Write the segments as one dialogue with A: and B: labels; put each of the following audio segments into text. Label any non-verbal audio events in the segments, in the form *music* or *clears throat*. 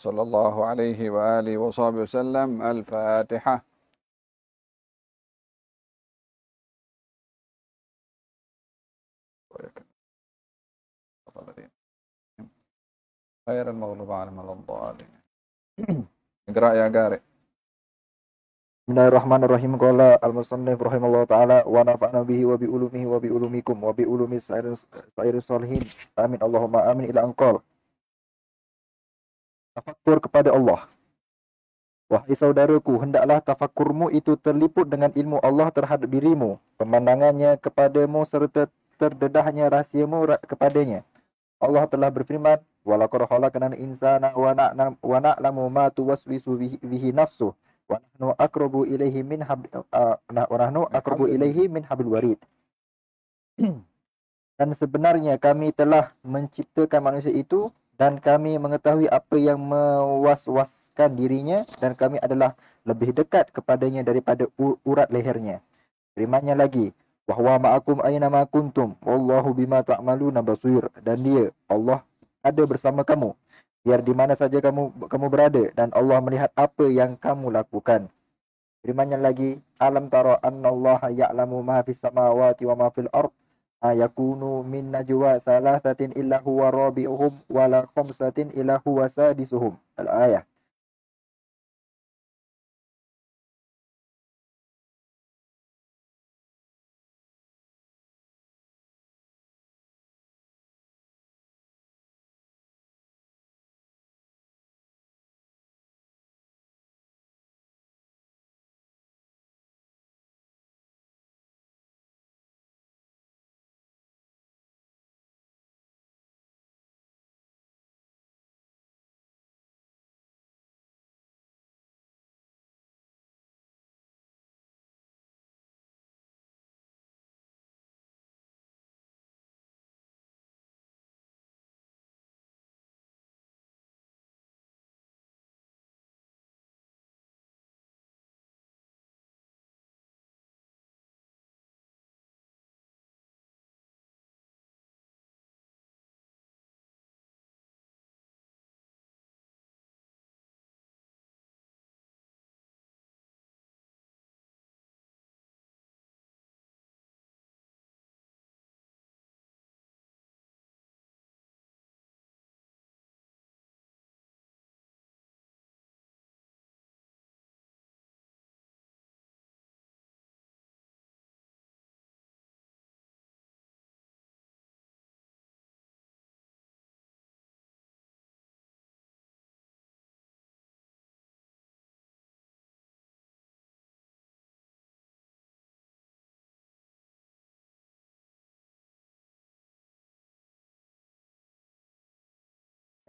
A: صلى الله
B: عليه وآله وصحبه وسلم الفاتحة غير المغلوب على من الضالين اقرا يا قارئ
A: بسم الله الرحمن الرحيم قال المصنف رحمه الله تعالى ونفعنا به وبعلومه وبعلومكم وبعلوم سائر الصالحين امين اللهم امين الى ان قال tafakur kepada Allah. Wahai saudaraku, hendaklah tafakurmu itu terliput dengan ilmu Allah terhadap dirimu, pemandangannya kepadamu serta terdedahnya rahsiamu kepadanya. Allah telah berfirman, "Walaqad khalaqna insana wa na'lamu na ma tuwaswisu bihi nafsu wa nahnu aqrabu ilaihi min hab habil warid." *clears throat* Dan sebenarnya kami telah menciptakan manusia itu dan kami mengetahui apa yang mewaswaskan dirinya dan kami adalah lebih dekat kepadanya daripada urat lehernya. Terimanya lagi. bahwa ma'akum aina ma'akuntum. Wallahu bima ta'malu nabasuir. Dan dia, Allah ada bersama kamu. Biar di mana saja kamu kamu berada dan Allah melihat apa yang kamu lakukan. Terimanya lagi. Alam taro anna Allah ya'lamu ma'afis samawati wa ma'afil ardu. yakunu min najwa thalathatin illa huwa rabi'uhum wala khamsatin illa huwa sadisuhum al ayah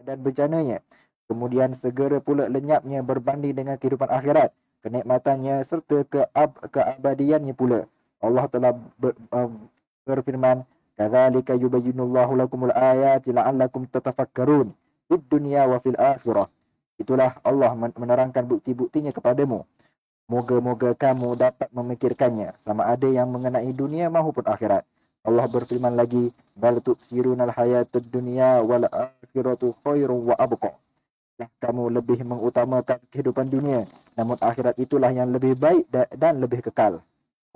A: dan bencananya. Kemudian segera pula lenyapnya berbanding dengan kehidupan akhirat, kenikmatannya serta keab keabadiannya pula. Allah telah ber, um, berfirman, "Kadzalika yubayyinullahu lakumul ayati la'allakum tatafakkarun fid dunya wa fil akhirah." Itulah Allah menerangkan bukti-buktinya kepadamu. Moga-moga kamu dapat memikirkannya sama ada yang mengenai dunia maupun akhirat. Allah berfirman lagi, "Bal tusirunal hayatud dunya wal akhirah." akhiratu khairun wa abqa. Nah, kamu lebih mengutamakan kehidupan dunia, namun akhirat itulah yang lebih baik dan lebih kekal.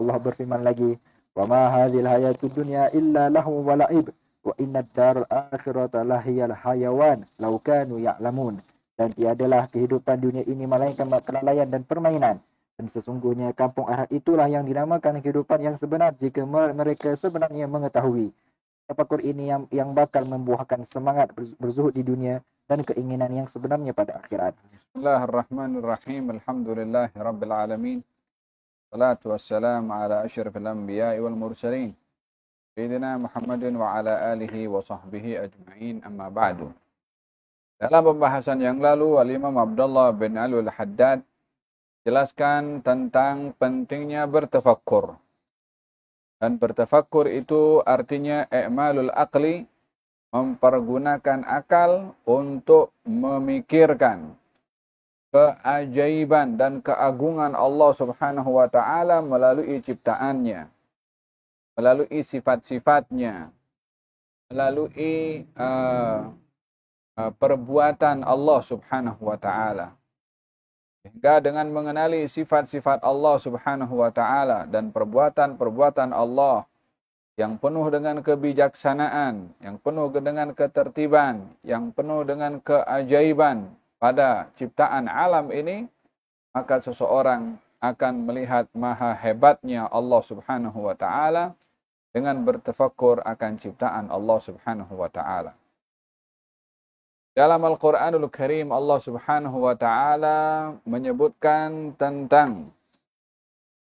A: Allah berfirman lagi, "Wa ma hadhil hayatud dunya illa lahu wa la'ib, wa innad dar akhirata lahiyal hayawan law kanu ya'lamun." Dan tiadalah kehidupan dunia ini melainkan kelalaian dan permainan. Dan sesungguhnya kampung akhirat itulah yang dinamakan kehidupan yang sebenar jika mereka sebenarnya mengetahui tafakur ini yang yang bakal membuahkan semangat berzuhud di dunia dan keinginan yang sebenarnya pada akhirat.
B: Bismillahirrahmanirrahim. Alhamdulillahirabbil alamin. Salatu wassalamu ala asyrafil anbiya'i wal mursalin. Sayyidina Muhammadin wa ala alihi wa sahbihi ajma'in amma ba'du. Dalam pembahasan yang lalu, Al-Imam Abdullah bin Alul Haddad jelaskan tentang pentingnya bertefakur. Dan bertafakur itu artinya i'malul akli, mempergunakan akal untuk memikirkan keajaiban dan keagungan Allah Subhanahu wa taala melalui ciptaannya, melalui sifat-sifatnya, melalui uh, perbuatan Allah Subhanahu wa taala. Hingga dengan mengenali sifat-sifat Allah subhanahu wa ta'ala dan perbuatan-perbuatan Allah yang penuh dengan kebijaksanaan, yang penuh dengan ketertiban, yang penuh dengan keajaiban pada ciptaan alam ini, maka seseorang akan melihat maha hebatnya Allah subhanahu wa ta'ala dengan bertafakur akan ciptaan Allah subhanahu wa ta'ala. Dalam Al-Quranul Karim Allah Subhanahu wa taala menyebutkan tentang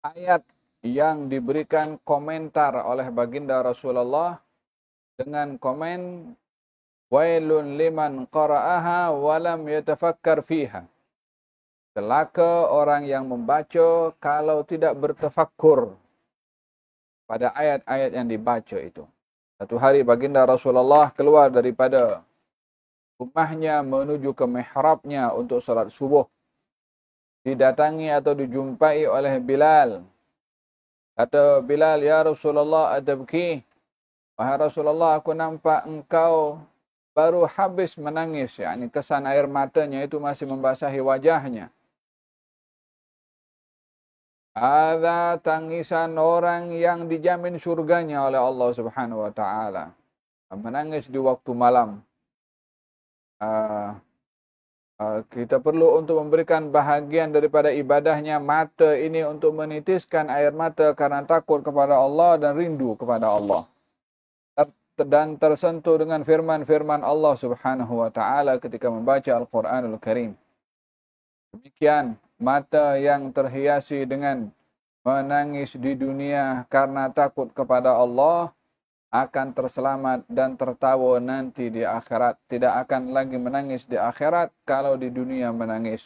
B: ayat yang diberikan komentar oleh baginda Rasulullah dengan komen wailun liman qara'aha wa lam yatafakkar fiha. Celaka orang yang membaca kalau tidak bertafakur pada ayat-ayat yang dibaca itu. Satu hari baginda Rasulullah keluar daripada rumahnya menuju ke mihrabnya untuk salat subuh didatangi atau dijumpai oleh Bilal kata Bilal ya Rasulullah adabki wahai Rasulullah aku nampak engkau baru habis menangis yakni kesan air matanya itu masih membasahi wajahnya ada tangisan orang yang dijamin surganya oleh Allah Subhanahu wa taala menangis di waktu malam Ah, ah, kita perlu untuk memberikan bahagian daripada ibadahnya mata ini untuk menitiskan air mata karena takut kepada Allah dan rindu kepada Allah dan tersentuh dengan firman-firman Allah Subhanahu wa taala ketika membaca Al-Qur'anul Karim. Demikian mata yang terhiasi dengan menangis di dunia karena takut kepada Allah akan terselamat dan tertawa nanti di akhirat. Tidak akan lagi menangis di akhirat kalau di dunia menangis.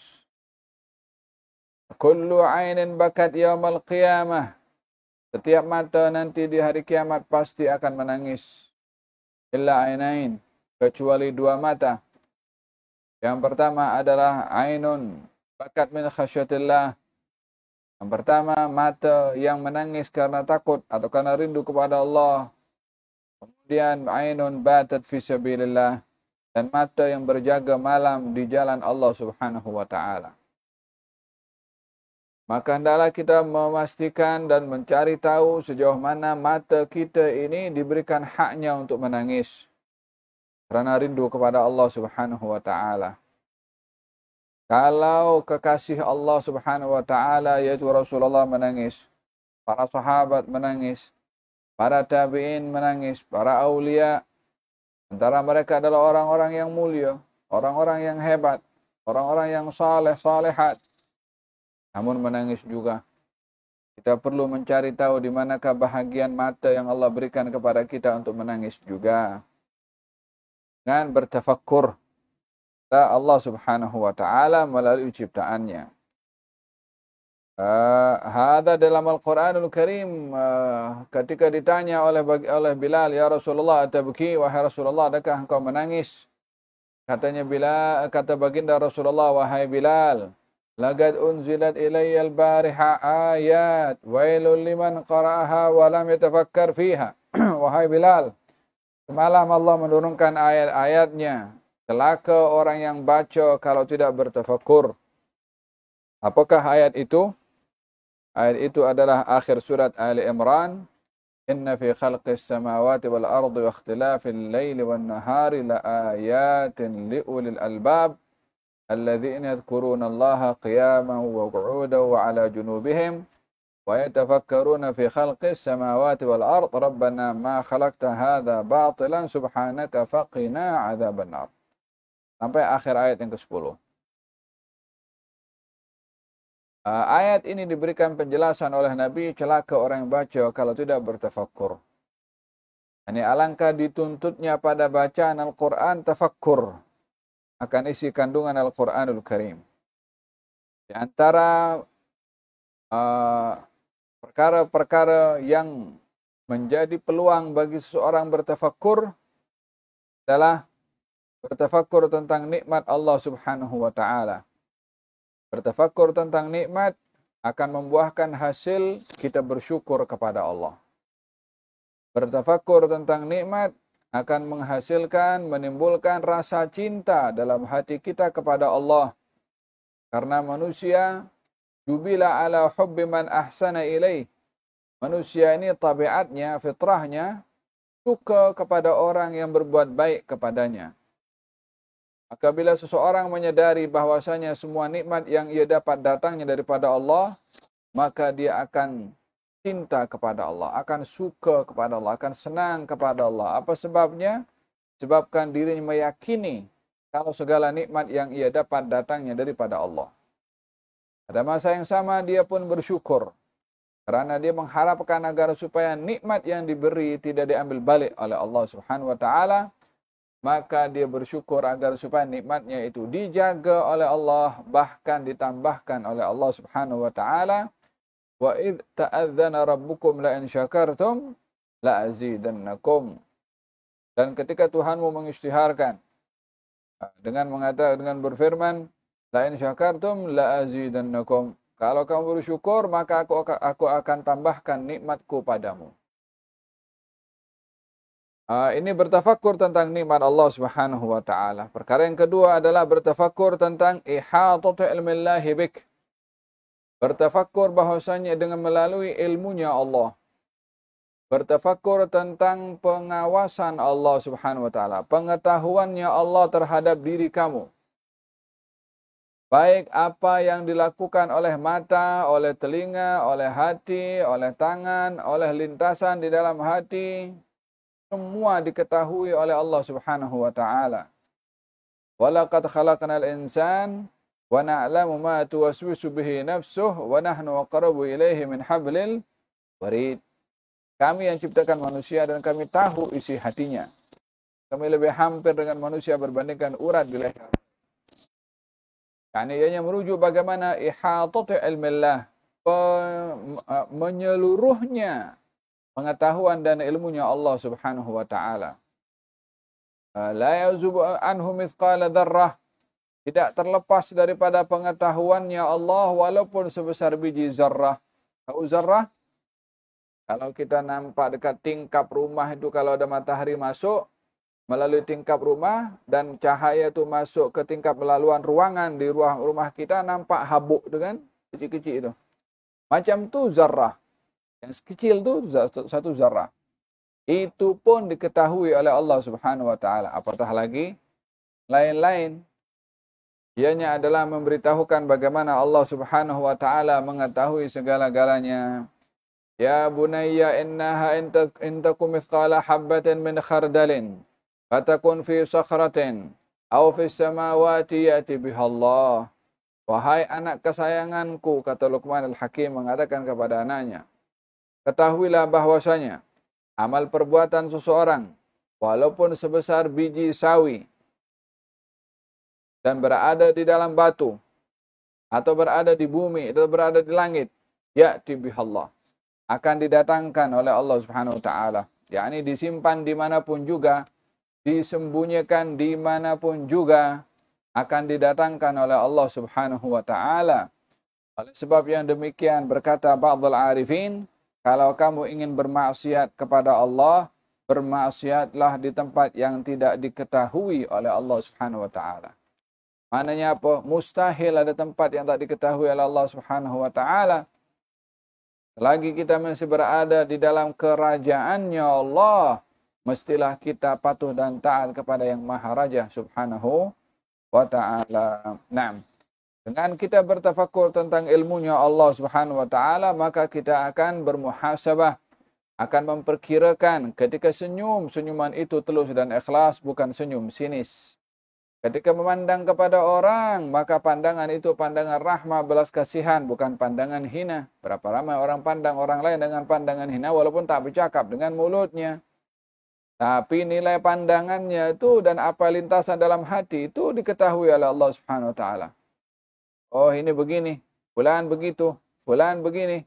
B: Kullu ainin bakat yaumal qiyamah. Setiap mata nanti di hari kiamat pasti akan menangis. Illa ainain. Kecuali dua mata. Yang pertama adalah ainun bakat min khasyatillah. Yang pertama mata yang menangis karena takut atau karena rindu kepada Allah kemudian ainun batat fi sabilillah dan mata yang berjaga malam di jalan Allah Subhanahu wa taala maka hendaklah kita memastikan dan mencari tahu sejauh mana mata kita ini diberikan haknya untuk menangis kerana rindu kepada Allah Subhanahu wa taala kalau kekasih Allah Subhanahu wa taala yaitu Rasulullah menangis para sahabat menangis Para tabi'in menangis, para aulia antara mereka adalah orang-orang yang mulia, orang-orang yang hebat, orang-orang yang saleh, salehat. Namun menangis juga. Kita perlu mencari tahu di manakah bahagian mata yang Allah berikan kepada kita untuk menangis juga. Dengan bertafakur. Allah Subhanahu wa taala melalui ciptaannya. Ah, Ada dalam Al-Quranul Karim uh, ketika ditanya oleh oleh Bilal ya Rasulullah atabki wahai Rasulullah adakah engkau menangis katanya bila kata baginda Rasulullah wahai Bilal lagat unzilat ilai al-bariha ayat wailul liman qaraha, wa yatafakar yatafakkar fiha *clears throat* wahai Bilal semalam Allah menurunkan ayat-ayatnya celaka orang yang baca kalau tidak bertafakur apakah ayat itu Ayat itu adalah akhir surat Ali Imran. Inna fi khalqi samawati wal ardi wa ikhtilafil laili wan nahari la ayatin li ulil albab alladhina yadhkuruna Allaha qiyaman wa qu'udan wa ala junubihim wa yatafakkaruna fi khalqi samawati wal ardi rabbana ma khalaqta hadha batilan subhanaka faqina adhaban nar. Sampai akhir ayat yang ke-10. uh, ayat ini diberikan penjelasan oleh Nabi celaka orang yang baca kalau tidak bertafakur. Ini alangkah dituntutnya pada bacaan Al-Quran tafakur akan isi kandungan Al-Quranul Karim. Di antara ah, perkara-perkara uh, yang menjadi peluang bagi seseorang bertafakur adalah bertafakur tentang nikmat Allah Subhanahu wa taala bertafakur tentang nikmat akan membuahkan hasil kita bersyukur kepada Allah. Bertafakur tentang nikmat akan menghasilkan, menimbulkan rasa cinta dalam hati kita kepada Allah. Karena manusia, jubila ala hubbi man ahsana ilai. Manusia ini tabiatnya, fitrahnya, suka kepada orang yang berbuat baik kepadanya. Maka bila seseorang menyadari bahwasanya semua nikmat yang ia dapat datangnya daripada Allah, maka dia akan cinta kepada Allah, akan suka kepada Allah, akan senang kepada Allah. Apa sebabnya? Sebabkan dirinya meyakini kalau segala nikmat yang ia dapat datangnya daripada Allah. Pada masa yang sama dia pun bersyukur kerana dia mengharapkan agar supaya nikmat yang diberi tidak diambil balik oleh Allah Subhanahu wa taala maka dia bersyukur agar supaya nikmatnya itu dijaga oleh Allah bahkan ditambahkan oleh Allah Subhanahu wa taala wa id ta'adzana rabbukum la in syakartum la azidannakum dan ketika Tuhanmu mengisytiharkan eh, dengan mengatakan dengan berfirman la in syakartum la azidannakum kalau kamu bersyukur maka aku aku akan tambahkan nikmatku padamu Ah, ini bertafakur tentang nikmat Allah Subhanahu wa taala. Perkara yang kedua adalah bertafakur tentang ihatatu ilmillahi bik. Bertafakur bahwasanya dengan melalui ilmunya Allah. Bertafakur tentang pengawasan Allah Subhanahu wa taala, pengetahuannya Allah terhadap diri kamu. Baik apa yang dilakukan oleh mata, oleh telinga, oleh hati, oleh tangan, oleh lintasan di dalam hati, semua diketahui oleh Allah Subhanahu wa taala. Walaqad khalaqnal insan wa na'lamu ma tuwaswisu bihi nafsuh wa nahnu aqrabu ilayhi min hablil warid. Kami yang ciptakan manusia dan kami tahu isi hatinya. Kami lebih hampir dengan manusia berbandingkan urat di leher. Yani ianya merujuk bagaimana ihatatu ilmillah. Menyeluruhnya pengetahuan dan ilmunya Allah Subhanahu wa taala. Ah, la yazubu anhu mithqala dzarrah. Tidak terlepas daripada pengetahuannya Allah walaupun sebesar biji zarrah. Tahu zarrah? Kalau kita nampak dekat tingkap rumah itu kalau ada matahari masuk melalui tingkap rumah dan cahaya itu masuk ke tingkap melaluan ruangan di ruang rumah kita nampak habuk dengan kecil-kecil itu. Macam tu zarrah yang sekecil tu satu zarah. Itu pun diketahui oleh Allah Subhanahu wa taala. Apatah lagi lain-lain ianya adalah memberitahukan bagaimana Allah Subhanahu wa taala mengetahui segala-galanya. Ya bunayya innaha intakum mithqala habatin min khardalin fatakun fi sakhratin aw fi samawati yati biha Allah. Wahai anak kesayanganku kata Luqman al-Hakim mengatakan kepada anaknya. Ketahuilah bahwasanya amal perbuatan seseorang walaupun sebesar biji sawi dan berada di dalam batu atau berada di bumi atau berada di langit ya Allah akan didatangkan oleh Allah Subhanahu wa taala yakni disimpan dimanapun juga disembunyikan dimanapun juga akan didatangkan oleh Allah Subhanahu wa taala oleh sebab yang demikian berkata ba'dul arifin Kalau kamu ingin bermaksiat kepada Allah, bermaksiatlah di tempat yang tidak diketahui oleh Allah Subhanahu wa taala. Maknanya apa? Mustahil ada tempat yang tak diketahui oleh Allah Subhanahu wa taala. Selagi kita masih berada di dalam kerajaannya Allah, mestilah kita patuh dan taat kepada yang Maha Raja Subhanahu wa taala. Naam. Dengan kita bertafakur tentang ilmunya Allah Subhanahu wa taala, maka kita akan bermuhasabah, akan memperkirakan ketika senyum, senyuman itu tulus dan ikhlas, bukan senyum sinis. Ketika memandang kepada orang, maka pandangan itu pandangan rahmah belas kasihan, bukan pandangan hina. Berapa ramai orang pandang orang lain dengan pandangan hina walaupun tak bercakap dengan mulutnya. Tapi nilai pandangannya itu dan apa lintasan dalam hati itu diketahui oleh Allah Subhanahu wa taala. Oh ini begini, fulan begitu, fulan begini.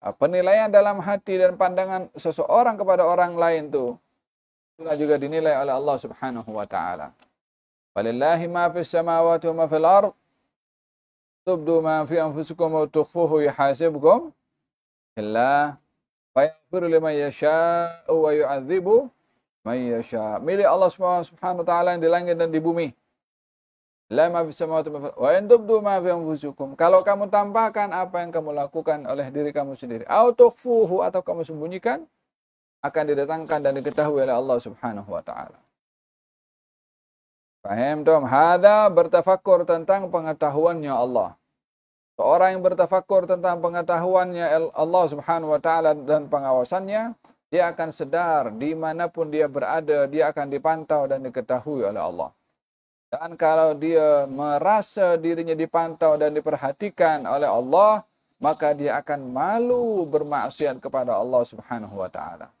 B: Nah, penilaian dalam hati dan pandangan seseorang kepada orang lain tuh itulah juga dinilai oleh Allah Subhanahu wa taala. Walillahi ma fis samawati wa ma fil ard. Tubdu ma fi anfusikum wa tukhfuhu yuhasibukum billah fa liman yasha'u wa yu'adzibu man yasha'. Milik Allah Subhanahu wa taala yang di langit dan di bumi. Kalau kamu tampakkan apa yang kamu lakukan oleh diri kamu sendiri, autofuhu atau kamu sembunyikan, akan didatangkan dan diketahui oleh Allah Subhanahu wa taala. Paham tom? Hada bertafakur tentang pengetahuannya Allah. Seorang yang bertafakur tentang pengetahuannya Allah Subhanahu wa taala dan pengawasannya, dia akan sedar dimanapun dia berada, dia akan dipantau dan diketahui oleh Allah. Dan kalau dia merasa dirinya dipantau dan diperhatikan oleh Allah, maka dia akan malu bermaksiat kepada Allah Subhanahu wa taala.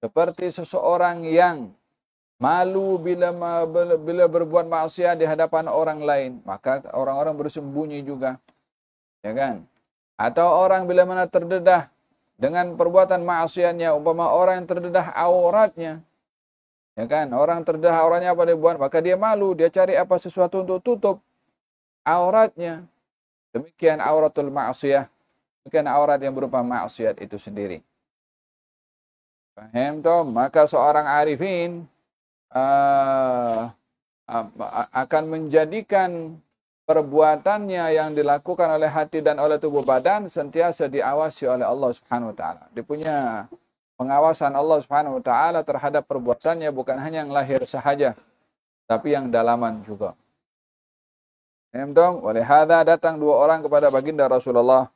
B: Seperti seseorang yang malu bila bila berbuat maksiat di hadapan orang lain, maka orang-orang bersembunyi juga. Ya kan? Atau orang bila mana terdedah dengan perbuatan maksiatnya, umpama orang yang terdedah auratnya, Ya kan? Orang terdah orangnya apa dibuat, maka dia malu, dia cari apa sesuatu untuk tutup auratnya. Demikian auratul ma'asiyah. Demikian aurat yang berupa maksiat itu sendiri. Paham toh? Maka seorang arifin uh, akan menjadikan perbuatannya yang dilakukan oleh hati dan oleh tubuh badan sentiasa diawasi oleh Allah Subhanahu wa taala. Dia punya pengawasan Allah Subhanahu wa taala terhadap perbuatannya bukan hanya yang lahir sahaja tapi yang dalaman juga. Em dong, oleh hada datang dua orang kepada baginda Rasulullah.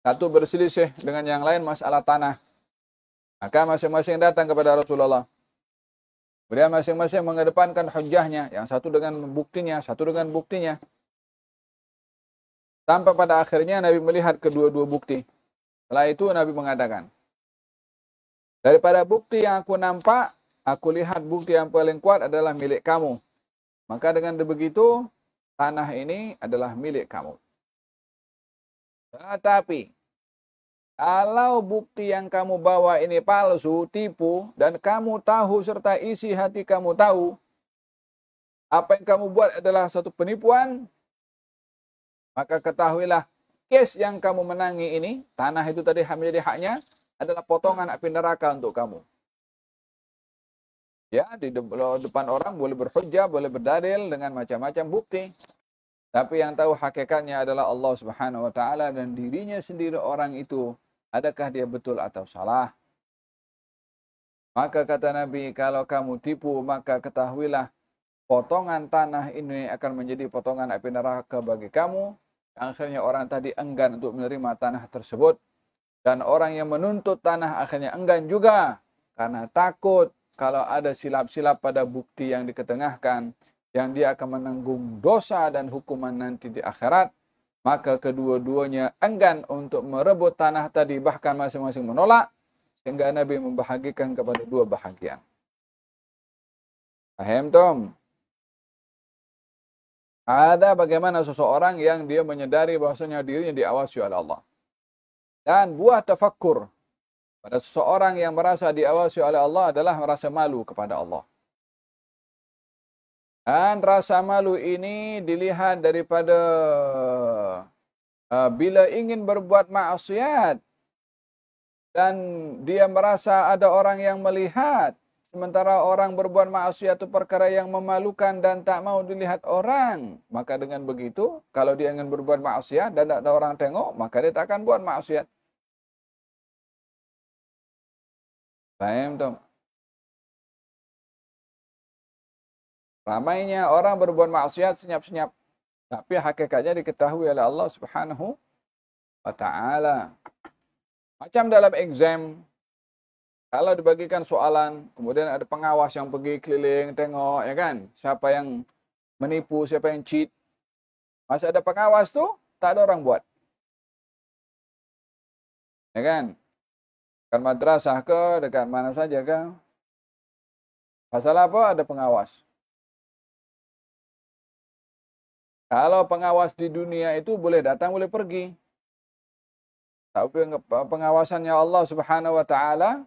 B: Satu berselisih dengan yang lain masalah tanah. Maka masing-masing datang kepada Rasulullah. Kemudian masing-masing mengedepankan hujahnya. Yang satu dengan buktinya, satu dengan buktinya. Tanpa pada akhirnya Nabi melihat kedua-dua bukti. Setelah itu Nabi mengatakan, daripada bukti yang aku nampak, aku lihat bukti yang paling kuat adalah milik kamu. Maka dengan begitu, tanah ini adalah milik kamu. Tetapi, kalau bukti yang kamu bawa ini palsu, tipu, dan kamu tahu serta isi hati kamu tahu, apa yang kamu buat adalah satu penipuan, maka ketahuilah Case yang kamu menangi ini, tanah itu tadi menjadi haknya, adalah potongan api neraka untuk kamu. Ya, di depan orang boleh berhujah, boleh berdalil dengan macam-macam bukti. Tapi yang tahu hakikatnya adalah Allah Subhanahu wa taala dan dirinya sendiri orang itu adakah dia betul atau salah. Maka kata Nabi, kalau kamu tipu maka ketahuilah potongan tanah ini akan menjadi potongan api neraka bagi kamu Akhirnya orang tadi enggan untuk menerima tanah tersebut. Dan orang yang menuntut tanah akhirnya enggan juga. Karena takut kalau ada silap-silap pada bukti yang diketengahkan. Yang dia akan menanggung dosa dan hukuman nanti di akhirat. Maka kedua-duanya enggan untuk merebut tanah tadi. Bahkan masing-masing menolak. Sehingga Nabi membahagikan kepada dua bahagian. Paham, Tom? Ada bagaimana seseorang yang dia menyadari bahwasanya dirinya diawasi oleh Allah. Dan buah tafakkur pada seseorang yang merasa diawasi oleh Allah adalah merasa malu kepada Allah. Dan rasa malu ini dilihat daripada uh, bila ingin berbuat maksiat dan dia merasa ada orang yang melihat Sementara orang berbuat maksiat itu perkara yang memalukan dan tak mau dilihat orang. Maka dengan begitu, kalau dia ingin berbuat maksiat dan tak ada orang tengok, maka dia tak akan buat maksiat. Paham, Ramainya orang berbuat maksiat senyap-senyap. Tapi hakikatnya diketahui oleh Allah subhanahu wa ta'ala. Macam dalam exam, kalau dibagikan soalan, kemudian ada pengawas yang pergi keliling tengok, ya kan? Siapa yang menipu, siapa yang cheat. Masa ada pengawas tuh, tak ada orang buat. Ya kan? Dekat madrasah ke, dekat mana saja kan? Pasal apa? Ada pengawas. Kalau pengawas di dunia itu boleh datang, boleh pergi. Tapi pengawasannya Allah subhanahu wa ta'ala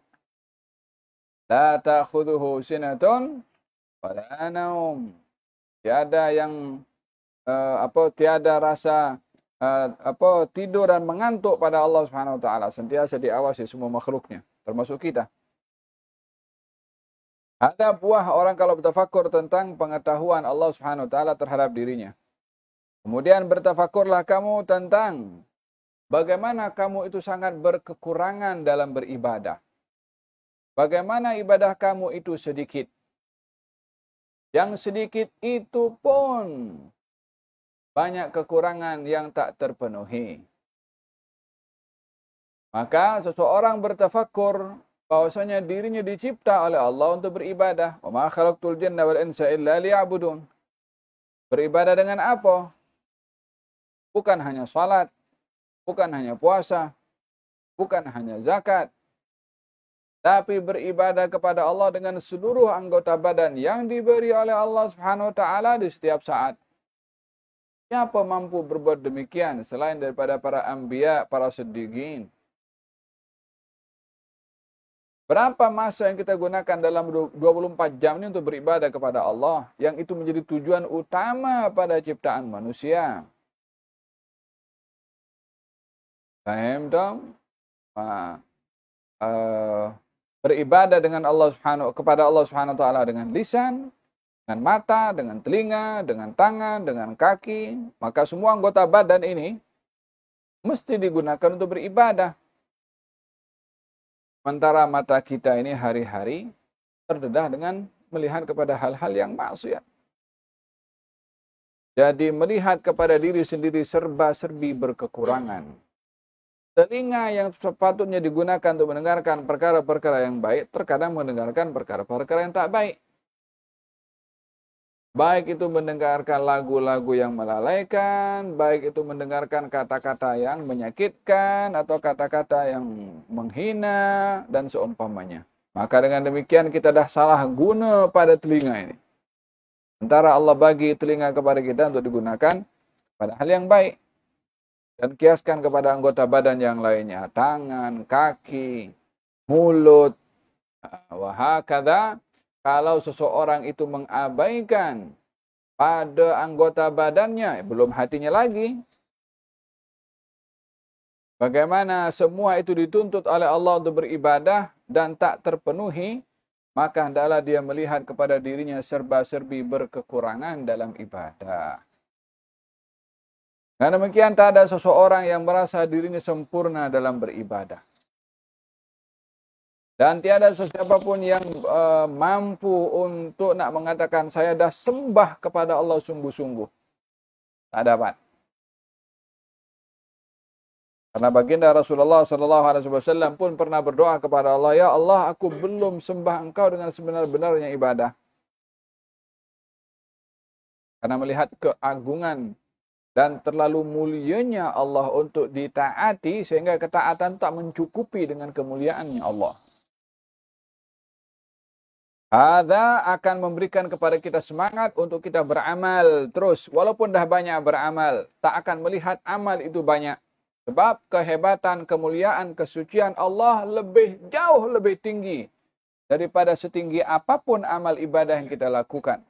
B: La ta'khuduhu sinatun wala naum. Tiada yang uh, apa tiada rasa uh, apa tidur dan mengantuk pada Allah Subhanahu wa taala. Sentiasa diawasi semua makhluknya, termasuk kita. Ada buah orang kalau bertafakur tentang pengetahuan Allah Subhanahu wa taala terhadap dirinya. Kemudian bertafakurlah kamu tentang bagaimana kamu itu sangat berkekurangan dalam beribadah. Bagaimana ibadah kamu itu sedikit? Yang sedikit itu pun banyak kekurangan yang tak terpenuhi. Maka seseorang bertafakur bahwasanya dirinya dicipta oleh Allah untuk beribadah. Wa khalaqtul jinna wal insa illa liya'budun. Beribadah dengan apa? Bukan hanya salat, bukan hanya puasa, bukan hanya zakat, tapi beribadah kepada Allah dengan seluruh anggota badan yang diberi oleh Allah Subhanahu wa taala di setiap saat. Siapa mampu berbuat demikian selain daripada para ambia, para sedikit? Berapa masa yang kita gunakan dalam 24 jam ini untuk beribadah kepada Allah yang itu menjadi tujuan utama pada ciptaan manusia? Paham dong? uh, beribadah dengan Allah Subhanahu kepada Allah Subhanahu wa taala dengan lisan, dengan mata, dengan telinga, dengan tangan, dengan kaki, maka semua anggota badan ini mesti digunakan untuk beribadah. Sementara mata kita ini hari-hari terdedah dengan melihat kepada hal-hal yang maksiat. Jadi melihat kepada diri sendiri serba-serbi berkekurangan. Telinga yang sepatutnya digunakan untuk mendengarkan perkara-perkara yang baik, terkadang mendengarkan perkara-perkara yang tak baik. Baik itu mendengarkan lagu-lagu yang melalaikan, baik itu mendengarkan kata-kata yang menyakitkan atau kata-kata yang menghina dan seumpamanya. Maka dengan demikian kita dah salah guna pada telinga ini. Antara Allah bagi telinga kepada kita untuk digunakan pada hal yang baik dan kiaskan kepada anggota badan yang lainnya tangan kaki mulut ah, wahakadha kalau seseorang itu mengabaikan pada anggota badannya eh, belum hatinya lagi bagaimana semua itu dituntut oleh Allah untuk beribadah dan tak terpenuhi maka hendaklah dia melihat kepada dirinya serba-serbi berkekurangan dalam ibadah karena demikian tak ada seseorang yang merasa dirinya sempurna dalam beribadah. Dan tiada sesiapa pun yang e, mampu untuk nak mengatakan saya dah sembah kepada Allah sungguh-sungguh. Tak dapat. Karena baginda Rasulullah SAW pun pernah berdoa kepada Allah, "Ya Allah, aku belum sembah Engkau dengan sebenar-benarnya ibadah." Karena melihat keagungan dan terlalu mulianya Allah untuk ditaati sehingga ketaatan tak mencukupi dengan kemuliaannya Allah. Ada akan memberikan kepada kita semangat untuk kita beramal terus. Walaupun dah banyak beramal, tak akan melihat amal itu banyak. Sebab kehebatan, kemuliaan, kesucian Allah lebih jauh lebih tinggi daripada setinggi apapun amal ibadah yang kita lakukan.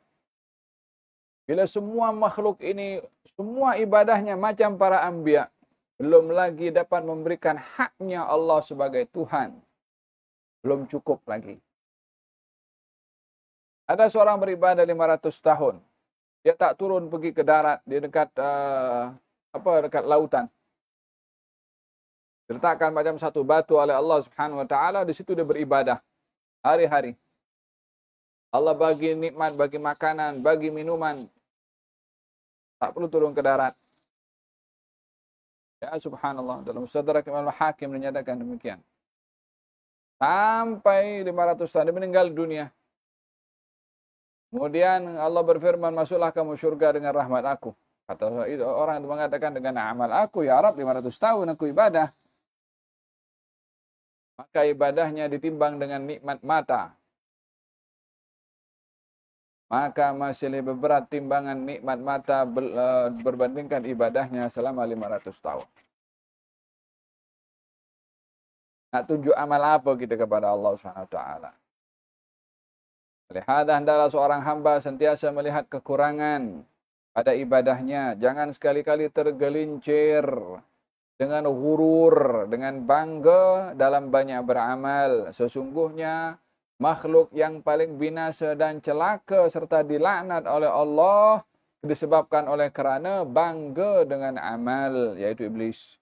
B: Bila semua makhluk ini, semua ibadahnya macam para ambia, belum lagi dapat memberikan haknya Allah sebagai Tuhan. Belum cukup lagi. Ada seorang beribadah 500 tahun. Dia tak turun pergi ke darat, di dekat uh, apa dekat lautan. Diletakkan macam satu batu oleh Allah Subhanahu wa taala, di situ dia beribadah hari-hari. Allah bagi nikmat, bagi makanan, bagi minuman, Tak perlu turun ke darat. Ya, subhanallah. Dalam saudara kemal Hakim menyatakan demikian. Sampai 500 tahun dia meninggal dunia. Kemudian Allah berfirman, masuklah kamu surga dengan rahmat aku. Kata orang itu mengatakan dengan amal aku, ya Arab 500 tahun aku ibadah. Maka ibadahnya ditimbang dengan nikmat mata. maka masih lebih berat timbangan nikmat mata eh, berbandingkan ibadahnya selama 500 tahun. Nak tunjuk amal apa kita kepada Allah SWT? Melihat hendaklah seorang hamba sentiasa melihat kekurangan pada ibadahnya. Jangan sekali-kali tergelincir dengan hurur, dengan bangga dalam banyak beramal. Sesungguhnya, makhluk yang paling binasa dan celaka serta dilaknat oleh Allah disebabkan oleh kerana bangga dengan amal yaitu iblis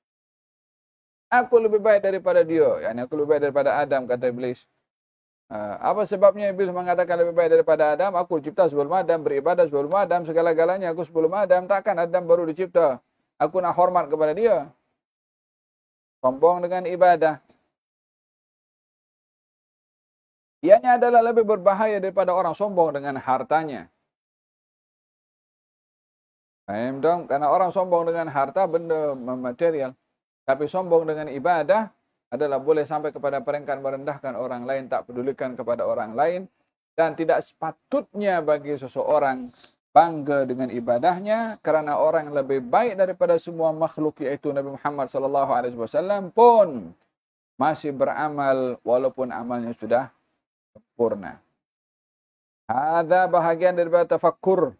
B: aku lebih baik daripada dia yakni aku lebih baik daripada Adam kata iblis ha, apa sebabnya iblis mengatakan lebih baik daripada Adam aku cipta sebelum Adam beribadah sebelum Adam segala-galanya aku sebelum Adam takkan Adam baru dicipta aku nak hormat kepada dia sombong dengan ibadah Ianya adalah lebih berbahaya daripada orang sombong dengan hartanya. Paham dong? Karena orang sombong dengan harta benda material. Tapi sombong dengan ibadah adalah boleh sampai kepada peringkat merendahkan orang lain, tak pedulikan kepada orang lain. Dan tidak sepatutnya bagi seseorang bangga dengan ibadahnya karena orang yang lebih baik daripada semua makhluk yaitu Nabi Muhammad sallallahu alaihi wasallam pun masih beramal walaupun amalnya sudah sempurna. Ada bahagian daripada tafakur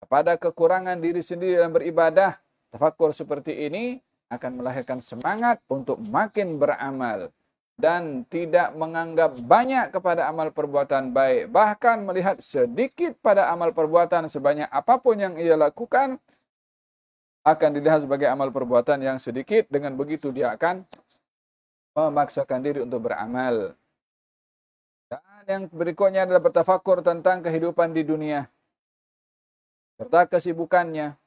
B: kepada kekurangan diri sendiri dalam beribadah. Tafakur seperti ini akan melahirkan semangat untuk makin beramal dan tidak menganggap banyak kepada amal perbuatan baik. Bahkan melihat sedikit pada amal perbuatan sebanyak apapun yang ia lakukan akan dilihat sebagai amal perbuatan yang sedikit. Dengan begitu dia akan memaksakan diri untuk beramal. Dan yang berikutnya adalah bertafakur tentang kehidupan di dunia. Serta kesibukannya.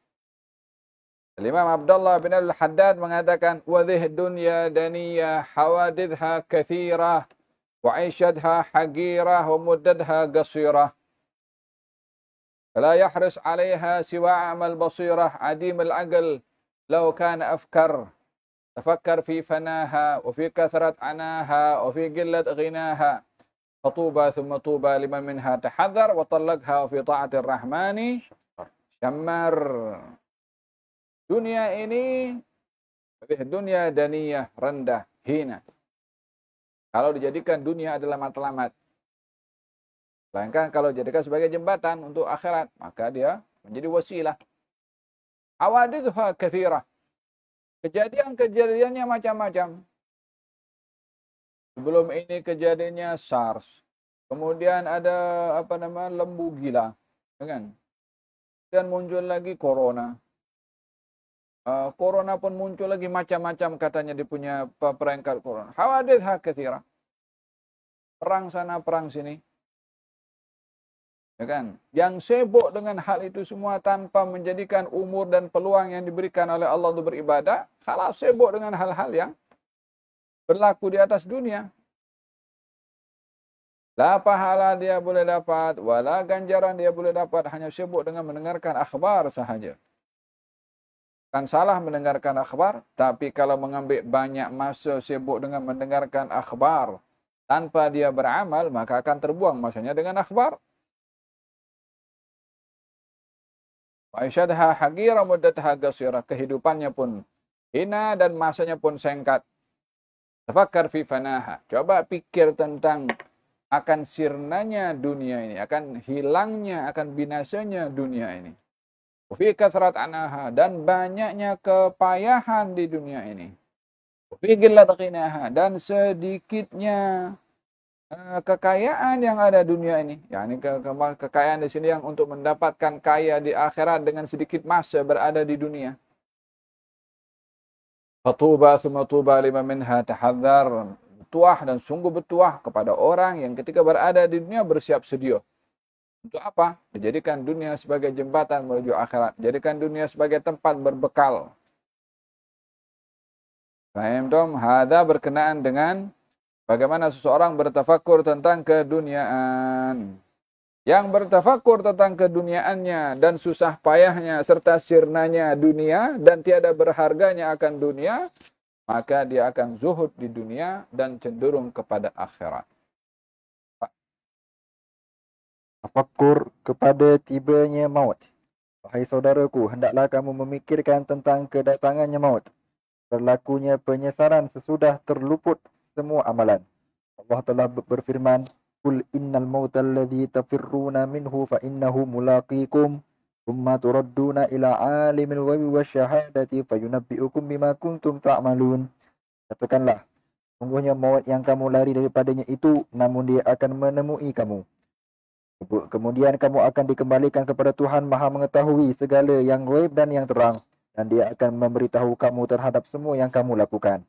B: Al Imam Abdullah bin Al-Haddad mengatakan, Wadih dunya daniya hawadidha kathirah, wa'ishadha hagirah, wa muddadha gasirah. فلا يحرص عليها سوى أعمى agal, عديم العقل afkar, كان أفكر fana'ha, في فناها وفي كثرة عناها وفي قلة غناها فطوبى ثم طوبى لمن منها تحذر وطلقها في طاعة الرحمن شمر دنيا إني ini dunia daniyah rendah hina. Kalau dijadikan dunia adalah matlamat. Sedangkan kalau dijadikan sebagai jembatan untuk akhirat, maka dia menjadi wasilah. Awadidha kathirah. Kejadian-kejadiannya macam-macam. Sebelum ini kejadiannya SARS. Kemudian ada apa nama lembu gila, ya kan? Dan muncul lagi corona. Uh, corona pun muncul lagi macam-macam katanya dia punya perangkat corona. Hawadith hakithira. Perang sana, perang sini. Ya kan? Yang sibuk dengan hal itu semua tanpa menjadikan umur dan peluang yang diberikan oleh Allah untuk beribadah, kalah sibuk dengan hal-hal yang berlaku di atas dunia. La pahala dia boleh dapat, wala ganjaran dia boleh dapat hanya sibuk dengan mendengarkan akhbar sahaja. Kan salah mendengarkan akhbar, tapi kalau mengambil banyak masa sibuk dengan mendengarkan akhbar tanpa dia beramal, maka akan terbuang masanya dengan akhbar. Wa isyadha hagira muddataha gasira. Kehidupannya pun hina dan masanya pun sengkat. Tafakar fi fanaha. Coba pikir tentang akan sirnanya dunia ini, akan hilangnya, akan binasanya dunia ini. Fi kathrat anaha dan banyaknya kepayahan di dunia ini. Fi gillat dan sedikitnya eh, kekayaan yang ada dunia ini, ini ke, ke, kekayaan di sini yang untuk mendapatkan kaya di akhirat dengan sedikit masa berada di dunia. Fatuba summa tuba lima minha tahadzar. Bertuah dan sungguh bertuah kepada orang yang ketika berada di dunia bersiap sedia. Untuk apa? Dijadikan dunia sebagai jembatan menuju akhirat. Jadikan dunia sebagai tempat berbekal. Fahim Tom, hada berkenaan dengan bagaimana seseorang bertafakur tentang keduniaan. yang bertafakur tentang keduniaannya dan susah payahnya serta sirnanya dunia dan tiada berharganya akan dunia, maka dia akan zuhud di dunia dan cenderung kepada akhirat.
A: Tafakur kepada tibanya maut. Wahai saudaraku, hendaklah kamu memikirkan tentang kedatangannya maut. Berlakunya penyesalan sesudah terluput semua amalan. Allah telah berfirman, قل إن الموت الذي tafirruna منه fa innahu mulaqikum thumma إلى عالم الغيب ghaibi wasyahadati بما bima kuntum Katakanlah, sungguhnya maut yang kamu lari daripadanya itu namun dia akan menemui kamu. Kemudian kamu akan dikembalikan kepada Tuhan Maha mengetahui segala yang gaib dan yang terang dan dia akan memberitahu kamu terhadap semua yang kamu lakukan.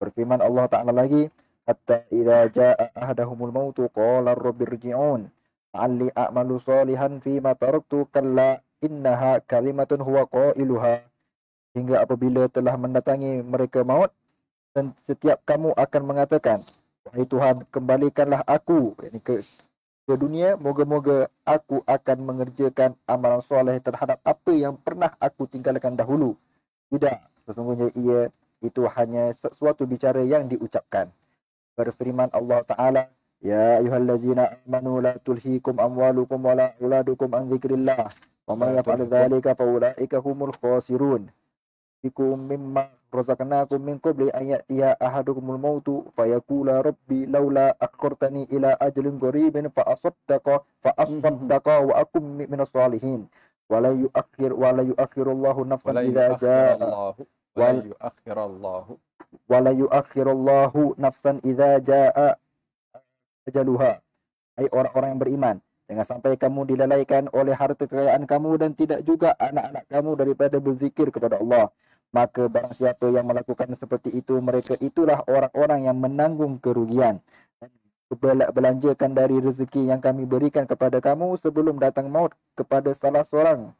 A: Berfirman Allah Taala lagi, hatta idza jaa ahadahumul mautu qala rabbi irji'un alli a'malu shalihan fi ma taraktu kalla innaha kalimatun huwa qailuha hingga apabila telah mendatangi mereka maut dan setiap kamu akan mengatakan wahai Tuhan kembalikanlah aku ini ke ke dunia moga-moga aku akan mengerjakan amalan soleh terhadap apa yang pernah aku tinggalkan dahulu tidak sesungguhnya ia itu hanya sesuatu bicara yang diucapkan berfirman Allah Ta'ala, Ya ayuhallazina amanu la tulhikum amwalukum wa la uladukum an zikrillah Wa ma yaf'al dhalika fa ulaika humul khasirun. Fikum mimma razaqnakum min qabli an ya'tiya ahadukumul mautu fayaqula rabbi lawla akhartani ila ajlin qaribin fa asaddaqa fa asaddaqa wa akum minas salihin. Wa la yu'akhir wa la yu'akhirullahu nafsan idza jaa.
B: Wa la yu'akhirullahu
A: wala yu'akhirullahu nafsan idza jaa ajaluha hai orang-orang yang beriman jangan sampai kamu dilalaikan oleh harta kekayaan kamu dan tidak juga anak-anak kamu daripada berzikir kepada Allah maka barang siapa yang melakukan seperti itu mereka itulah orang-orang yang menanggung kerugian dan belanjakan dari rezeki yang kami berikan kepada kamu sebelum datang maut kepada salah seorang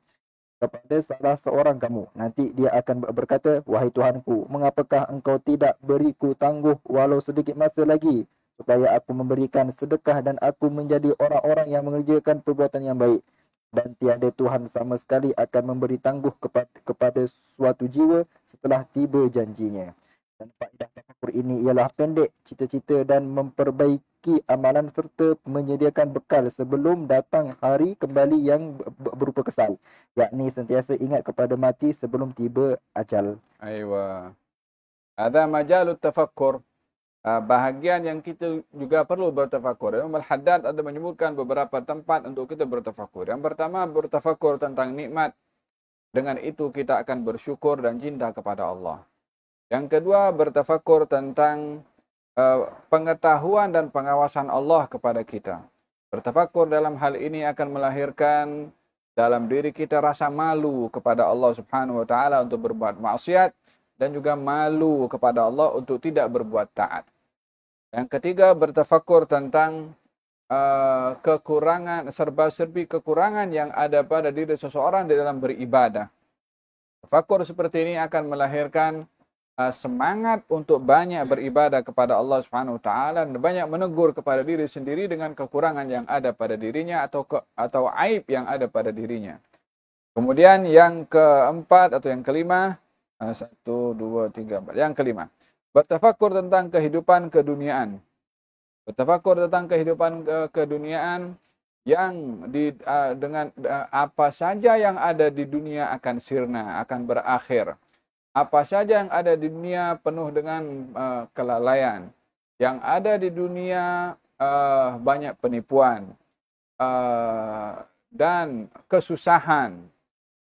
A: kepada salah seorang kamu. Nanti dia akan berkata, Wahai Tuhanku, mengapakah engkau tidak beriku tangguh walau sedikit masa lagi? Supaya aku memberikan sedekah dan aku menjadi orang-orang yang mengerjakan perbuatan yang baik. Dan tiada Tuhan sama sekali akan memberi tangguh kepada, kepada suatu jiwa setelah tiba janjinya. Dan faedah tafakur ini ialah pendek cita-cita dan memperbaiki memiliki amalan serta menyediakan bekal sebelum datang hari kembali yang berupa kesal. Yakni sentiasa ingat kepada mati sebelum tiba ajal.
B: Aywa. Ada majalut tafakkur. Ah, bahagian yang kita juga perlu bertafakur. Umar Haddad ada menyebutkan beberapa tempat untuk kita bertafakur. Yang pertama bertafakur tentang nikmat. Dengan itu kita akan bersyukur dan cinta kepada Allah. Yang kedua bertafakur tentang Eh, pengetahuan dan pengawasan Allah kepada kita. Bertafakur dalam hal ini akan melahirkan dalam diri kita rasa malu kepada Allah Subhanahu wa taala untuk berbuat maksiat dan juga malu kepada Allah untuk tidak berbuat taat. Yang ketiga bertafakur tentang eh, kekurangan serba-serbi kekurangan yang ada pada diri seseorang di dalam beribadah. Tafakur seperti ini akan melahirkan Eh, semangat untuk banyak beribadah kepada Allah Subhanahu wa taala dan banyak menegur kepada diri sendiri dengan kekurangan yang ada pada dirinya atau ke, atau aib yang ada pada dirinya. Kemudian yang keempat atau yang kelima eh, satu dua tiga empat yang kelima bertafakur tentang kehidupan keduniaan bertafakur tentang kehidupan ke keduniaan yang di uh, dengan uh, apa saja yang ada di dunia akan sirna akan berakhir apa saja yang ada di dunia penuh dengan uh, kelalaian. Yang ada di dunia uh, banyak penipuan uh, dan kesusahan.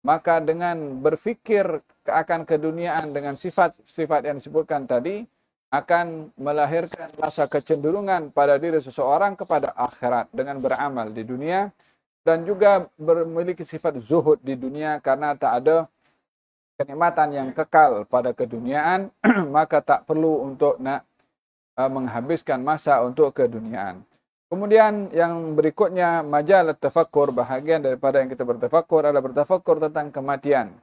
B: Maka dengan berpikir akan keduniaan dengan sifat-sifat yang disebutkan tadi akan melahirkan rasa kecenderungan pada diri seseorang kepada akhirat dengan beramal di dunia dan juga memiliki sifat zuhud di dunia karena tak ada kenikmatan yang kekal pada keduniaan, *clears throat* maka tak perlu untuk nak eh, menghabiskan masa untuk keduniaan. Kemudian yang berikutnya majalah tafakur bahagian daripada yang kita bertafakur adalah bertafakur tentang kematian.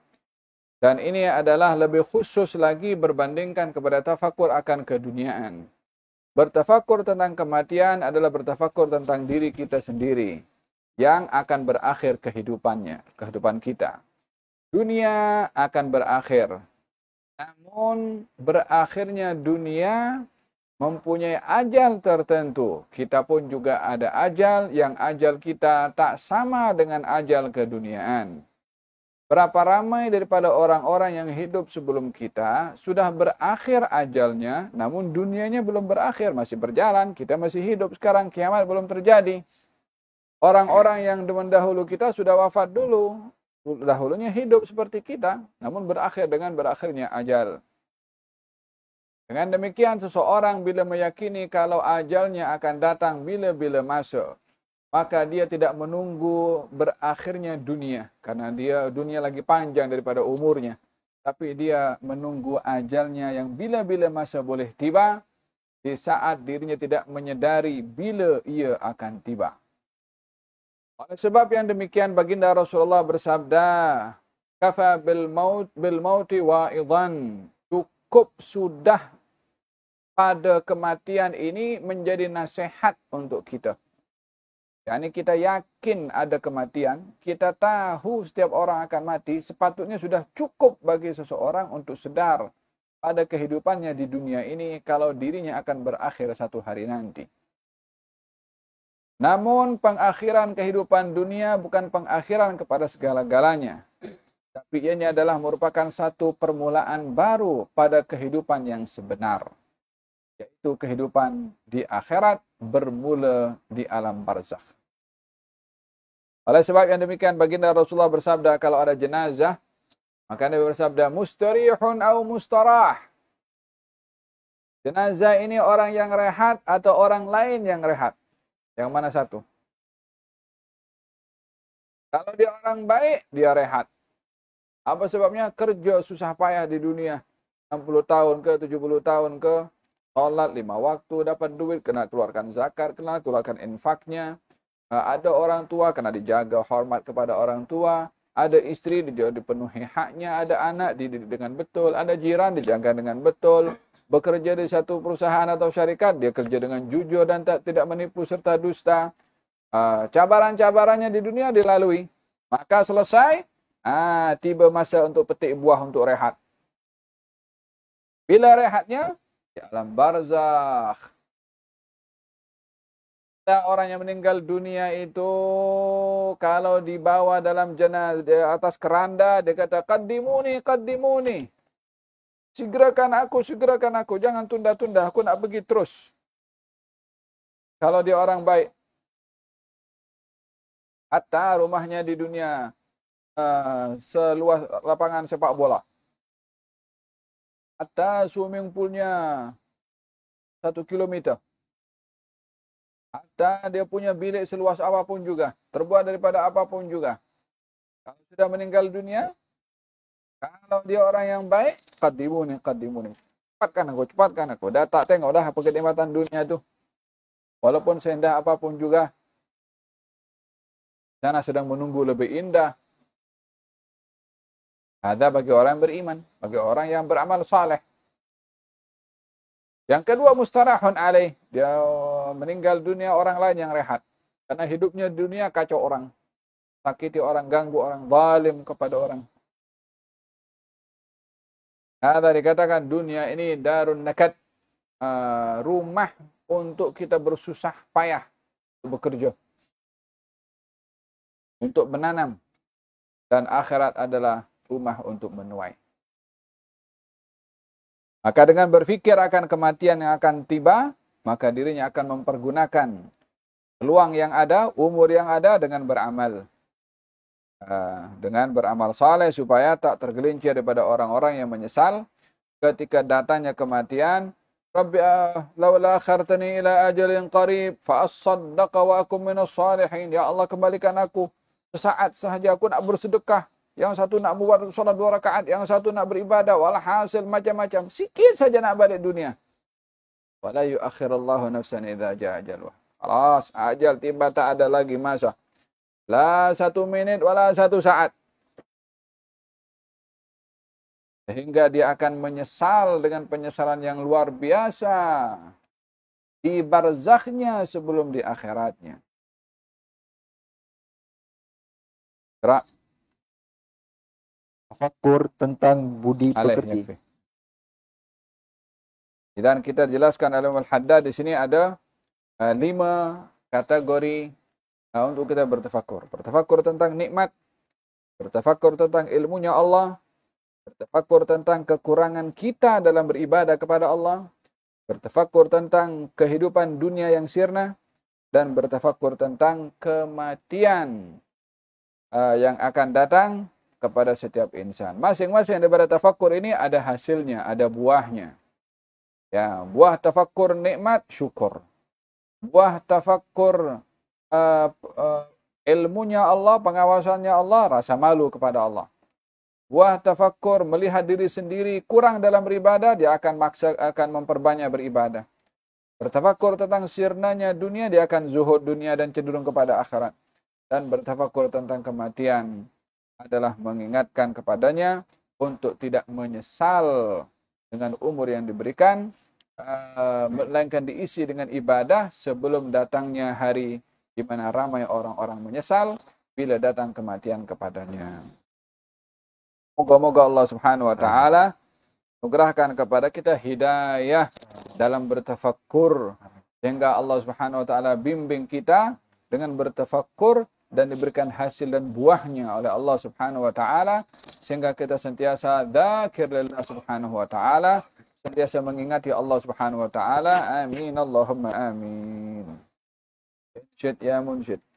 B: Dan ini adalah lebih khusus lagi berbandingkan kepada tafakur akan keduniaan. Bertafakur tentang kematian adalah bertafakur tentang diri kita sendiri yang akan berakhir kehidupannya, kehidupan kita dunia akan berakhir. Namun berakhirnya dunia mempunyai ajal tertentu. Kita pun juga ada ajal yang ajal kita tak sama dengan ajal keduniaan. Berapa ramai daripada orang-orang yang hidup sebelum kita sudah berakhir ajalnya, namun dunianya belum berakhir, masih berjalan, kita masih hidup. Sekarang kiamat belum terjadi. Orang-orang yang mendahulu kita sudah wafat dulu, dahulunya hidup seperti kita, namun berakhir dengan berakhirnya ajal. Dengan demikian, seseorang bila meyakini kalau ajalnya akan datang bila-bila masuk, maka dia tidak menunggu berakhirnya dunia, karena dia dunia lagi panjang daripada umurnya. Tapi dia menunggu ajalnya yang bila-bila masa boleh tiba, di saat dirinya tidak menyedari bila ia akan tiba. Oleh sebab yang demikian baginda Rasulullah bersabda, kafa bil maut bil mauti wa idhan. Cukup sudah pada kematian ini menjadi nasihat untuk kita. Yani kita yakin ada kematian, kita tahu setiap orang akan mati, sepatutnya sudah cukup bagi seseorang untuk sedar pada kehidupannya di dunia ini kalau dirinya akan berakhir satu hari nanti. Namun pengakhiran kehidupan dunia bukan pengakhiran kepada segala-galanya. Tapi ianya adalah merupakan satu permulaan baru pada kehidupan yang sebenar. Yaitu kehidupan di akhirat bermula di alam barzakh. Oleh sebab yang demikian baginda Rasulullah bersabda kalau ada jenazah maka dia bersabda mustarihun au mustarah. Jenazah ini orang yang rehat atau orang lain yang rehat. Yang mana satu? Kalau dia orang baik, dia rehat. Apa sebabnya? Kerja susah payah di dunia. 60 tahun ke 70 tahun ke sholat lima waktu dapat duit kena keluarkan zakat kena keluarkan infaknya eh, ada orang tua kena dijaga hormat kepada orang tua ada istri dipenuhi haknya ada anak dididik dengan betul ada jiran dijaga dengan betul bekerja di satu perusahaan atau syarikat, dia kerja dengan jujur dan tak, tidak menipu serta dusta. Ah, cabaran-cabarannya di dunia dilalui. Maka selesai, ah, tiba masa untuk petik buah untuk rehat. Bila rehatnya, di alam barzakh. orang yang meninggal dunia itu kalau dibawa dalam jenazah di atas keranda dikatakan kadimuni. qaddimuni Segerakan aku, segerakan aku. Jangan tunda-tunda, aku nak pergi terus. Kalau dia orang baik. Hatta rumahnya di dunia uh, seluas lapangan sepak bola. Hatta swimming poolnya satu kilometer. Hatta dia punya bilik seluas apapun juga. Terbuat daripada apapun juga. Kalau sudah meninggal dunia, kalau dia orang yang baik, kadimuni, nih, Cepatkan aku, cepatkan aku. Dah tak tengok dah apa kenikmatan dunia tu. Walaupun senda apapun juga. Sana sedang menunggu lebih indah. Ada bagi orang yang beriman. Bagi orang yang beramal saleh. Yang kedua, mustarahun alaih. Dia meninggal dunia orang lain yang rehat. Karena hidupnya dunia kacau orang. Sakiti orang, ganggu orang, zalim kepada orang. Ada dikatakan dunia ini darun nekat Uh, eh, rumah untuk kita bersusah payah untuk bekerja. Untuk menanam. Dan akhirat adalah rumah untuk menuai. Maka dengan berpikir akan kematian yang akan tiba, maka dirinya akan mempergunakan peluang yang ada, umur yang ada dengan beramal. Ah, dengan beramal saleh supaya tak tergelincir daripada orang-orang yang menyesal ketika datangnya kematian Rabbi ah, laula akhartani ila ajalin qarib fa asaddaqa wa akum minas salihin ya Allah kembalikan aku sesaat sahaja aku nak bersedekah yang satu nak buat salat dua rakaat yang satu nak beribadah walhasil macam-macam sikit saja nak balik dunia wala yuakhirallahu nafsan idza jaa ajalha Alas, ajal tiba tak ada lagi masa La satu menit wala satu saat. Sehingga dia akan menyesal dengan penyesalan yang luar biasa. Di barzakhnya sebelum di akhiratnya.
A: Gerak. Tafakur tentang budi pekerti.
B: Dan kita jelaskan oleh Al-Haddad di sini ada uh, lima kategori Nah, untuk kita bertafakur. Bertafakur tentang nikmat, bertafakur tentang ilmunya Allah, bertafakur tentang kekurangan kita dalam beribadah kepada Allah, bertafakur tentang kehidupan dunia yang sirna, dan bertafakur tentang kematian uh, yang akan datang kepada setiap insan. Masing-masing daripada tafakur ini ada hasilnya, ada buahnya. Ya, buah tafakur nikmat syukur. Buah tafakur uh, ilmunya Allah, pengawasannya Allah, rasa malu kepada Allah. Wah tafakkur, melihat diri sendiri kurang dalam beribadah, dia akan maksa akan memperbanyak beribadah. Bertafakur tentang sirnanya dunia, dia akan zuhud dunia dan cenderung kepada akhirat. Dan bertafakur tentang kematian adalah mengingatkan kepadanya untuk tidak menyesal dengan umur yang diberikan, eh, melainkan diisi dengan ibadah sebelum datangnya hari di mana ramai orang-orang menyesal bila datang kematian kepadanya. Moga-moga Allah Subhanahu wa taala anugerahkan kepada kita hidayah dalam bertafakkur sehingga Allah Subhanahu wa taala bimbing kita dengan bertafakkur dan diberikan hasil dan buahnya oleh Allah Subhanahu wa taala sehingga kita sentiasa dzakir lillah Subhanahu wa taala sentiasa mengingati Allah Subhanahu wa taala amin Allahumma amin Chat ya mon chat.